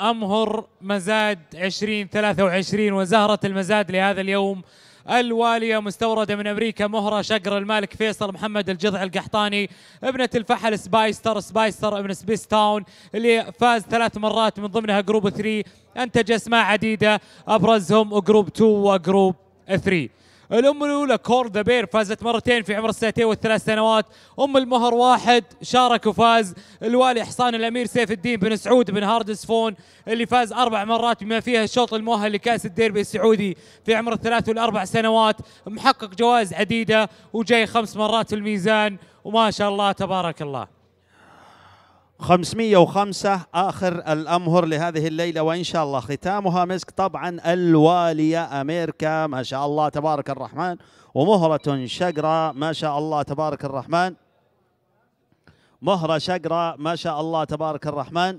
أمهر مزاد 2023 وزهرة المزاد لهذا اليوم الوالية مستوردة من أمريكا مهرة شقر المالك فيصل محمد الجضع القحطاني ابنة الفحل سبايستر سبايستر ابن سبيس تاون اللي فاز ثلاث مرات من ضمنها جروب 3 أنتج أسماء عديدة أبرزهم جروب 2 وجروب 3 الام الاولى كور ذا بير فازت مرتين في عمر السنتين والثلاث سنوات ام المهر واحد شارك وفاز الوالي حصان الامير سيف الدين بن سعود بن هاردس فون اللي فاز اربع مرات بما فيها الشوط المؤهل لكاس الديربي السعودي في عمر الثلاث والاربع سنوات محقق جوائز عديده وجاي خمس مرات في الميزان وما شاء الله تبارك الله 505 آخر الأمهر لهذه الليلة وإن شاء الله ختامها مسك طبعا الوالية أمريكا ما شاء الله تبارك الرحمن ومهرة شقرة ما شاء الله تبارك الرحمن مهرة شقرة ما شاء الله تبارك الرحمن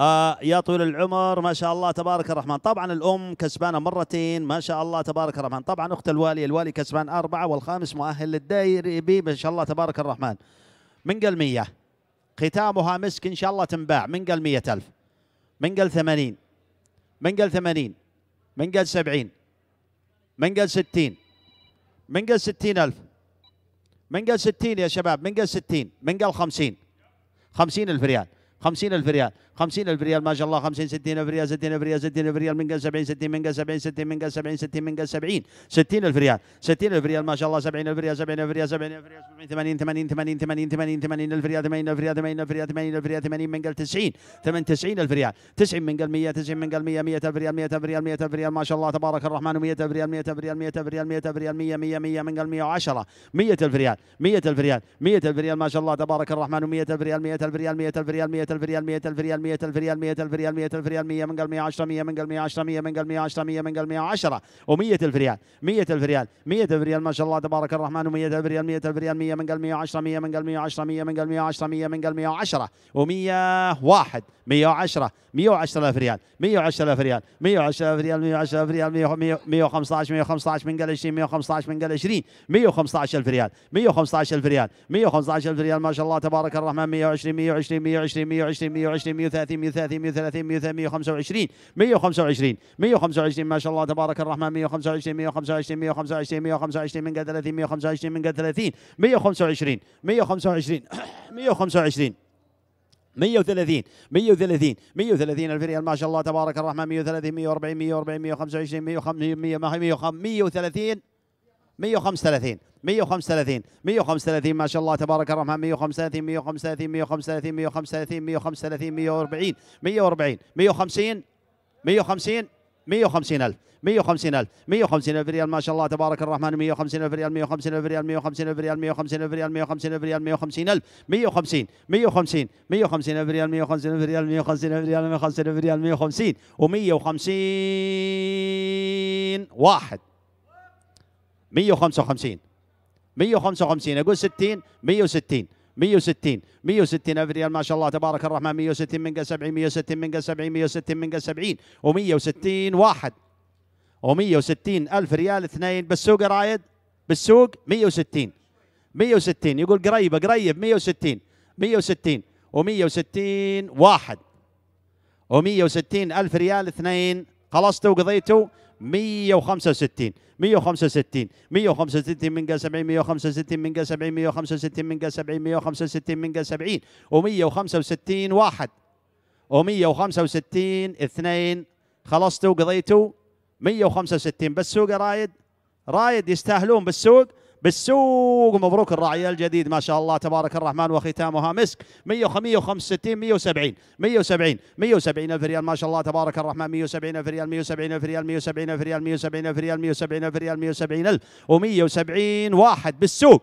آه يا طويل العمر ما شاء الله تبارك الرحمن طبعا الأم كسبانة مرتين ما شاء الله تبارك الرحمن طبعا أخت الوالي الوالي كسبان أربعة والخامس مؤهل للدائري بي ما شاء الله تبارك الرحمن من قلمية ختامها مسك إن شاء الله تنباع من قال مية ألف من قال ثمانين من قال ثمانين من قال سبعين من قال ستين من قال ستين ألف من قال ستين يا شباب من قال ستين من قال خمسين خمسين ألف ريال ألف ريال ألف ريال ما شاء الله 50 ألف ريال ألف ريال ألف ريال من قال 70 60 من قال 70 60 من قال 70 60 من قال ستين ألف ريال ألف ريال ما شاء الله ألف ريال ألف ريال ألف ريال 80 80 80 80 80 ألف ريال ألف ريال ألف ريال ألف ريال 80 من قال 90 تسعين ألف ريال 90 من قال 100 تسعين من قال 100 ألف ريال ألف ريال ألف ريال ما شاء الله تبارك الرحمن ألف ريال ألف ريال ألف ريال ألف ريال 100 100 100 من قال مية ألف ريال ألف ريال ألف ريال ما شاء الله تبارك الرحمن ألف ريال ألف ريال ألف ريال مية ألف ريال ألف ريال ألف ريال ألف ريال ألف ريال 100 من قال 110 100 من قال 110 100 من قال 110 100 من قال 110 و ألف ريال ألف ريال ألف ريال ما شاء الله تبارك الرحمن و ألف ريال ألف ريال 100 من قال 110 100 من قال 110 100 من قال 110 100 من قال 110 و101 110 110000 ريال 110000 ريال 110000 ريال 110000 ريال 115 115 من قال 20 115 من قال 20 115000 ريال 115000 ريال 115000 ريال ما شاء الله تبارك الرحمن 120 120 120 120 120 120 130 130 130 130 125 125 125 ما شاء الله تبارك الرحمن 125 125 125 125 من قد 30 125 من قد 30 125 125 125 130 130 130 الف ريال ما شاء الله تبارك الرحمن 130 140 140 125 150 130 135 135 135 ما شاء الله تبارك الرحمن 135 135 135 135 135 140 140 150 150 150 ألف 150 ألف 150 ألف ريال ما شاء الله تبارك الرحمن 150 ألف ريال 150 ألف ريال 150 ألف ريال 150 ألف ريال 150 ألف ريال 150 ألف 150 150 150 ألف ريال 150 ألف ريال 150 ألف ريال 150 ألف ريال 150 و150 واحد 155 155 اقول 60 160 160 160 الف ريال ما شاء الله تبارك الرحمن 160 من 70 160 من 70 160 من 70 و160 واحد و160 الف ريال اثنين بالسوق رايد بالسوق 160 160 يقول قريبه قريب 160 160 و160 واحد و160 الف ريال اثنين خلاص تو قضيتوا 165 165 165 من قال 70 165 من قال 70 165 من قال 70 165 من قال 70 و165 واحد و165 اثنين خلصتوا قضيتوا 165 بس سوق رايد رايد يستاهلون بالسوق بالسوق مبروك الراعي الجديد ما شاء الله تبارك الرحمن وختامها مسك 165 170 170 170 الف ريال ما شاء الله تبارك الرحمن 170 الف ريال 170 الف ريال 170 الف ريال 170 الف ريال 170 الف ريال 170 الف و170 واحد بالسوق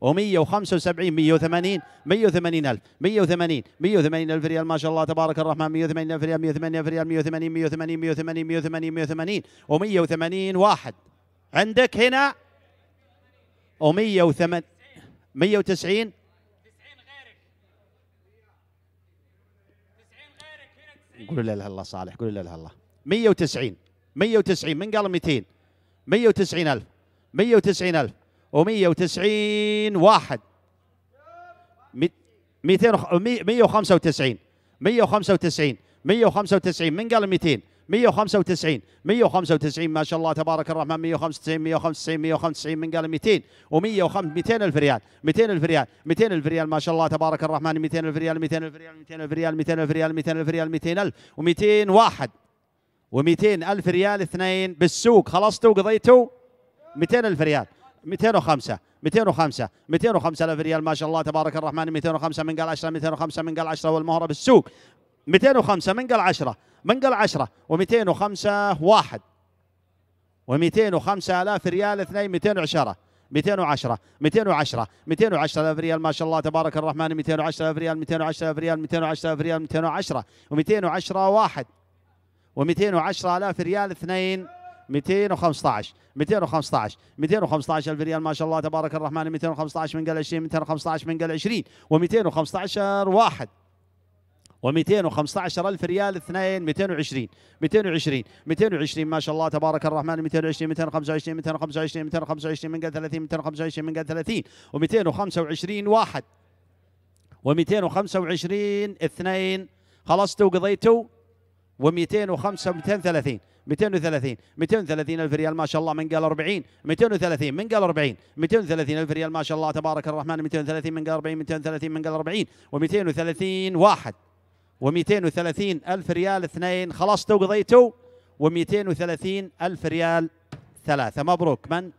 و175 180 180 ألف 180 180 ألف ريال ما شاء الله تبارك الرحمن 180 ألف ريال 180 ألف ريال 180 180 180 180 180 و180 واحد عندك هنا و 180 190 قولوا لا اله الا الله صالح قولوا لا اله الا الله 190 190 من قال 200 190 ألف 190 ألف و190 واحد 295 195 195 من قال 200 195 195 ما شاء الله تبارك الرحمن 195 195 195 من قال 200 و105 200 الف ريال 200 الف ريال 200 الف ريال ما شاء الله تبارك الرحمن 200 الف ريال 200 الف ريال 200 الف ريال 200 الف ريال 200 الف ريال 200 الف و200 واحد و200 الف ريال اثنين بالسوق خلصتوا قضيتوا 200 الف ريال 205 205 205 الف ريال ما شاء الله تبارك الرحمن 205 من قال 10 205 من قال 10 والمهره بالسوق 205 من قال 10 من قال 10 و205 واحد و205 الف ريال اثنين 210 210 210 210 الف ريال ما شاء الله تبارك الرحمن 210 الف ريال 210 الف ريال 210 الف ريال 210 و210 واحد و 210 الف ريال اثنين 215 215 215 الف ريال ما شاء الله تبارك الرحمن 215 من قال 20 215 من قال 20 و215 واحد و215 ألف ريال اثنين 220 220 220 ما شاء الله تبارك الرحمن 220 225 225 225 من قال 30 225 من قال 30 و225 واحد و225 اثنين خلصتوا وقضيتوا و205 و230 230 230 الف ريال ما شاء الله من قال 40 230 من قال 40 230 الف ريال ما شاء الله تبارك الرحمن 230 من قال 40 230 من قال 40 و230 واحد و230 الف ريال اثنين خلاص تو قضيتوا و230 الف ريال ثلاثة مبروك من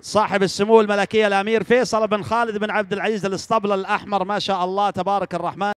صاحب السمو الملكية الأمير فيصل بن خالد بن عبد العزيز الاسطبل الأحمر ما شاء الله تبارك الرحمن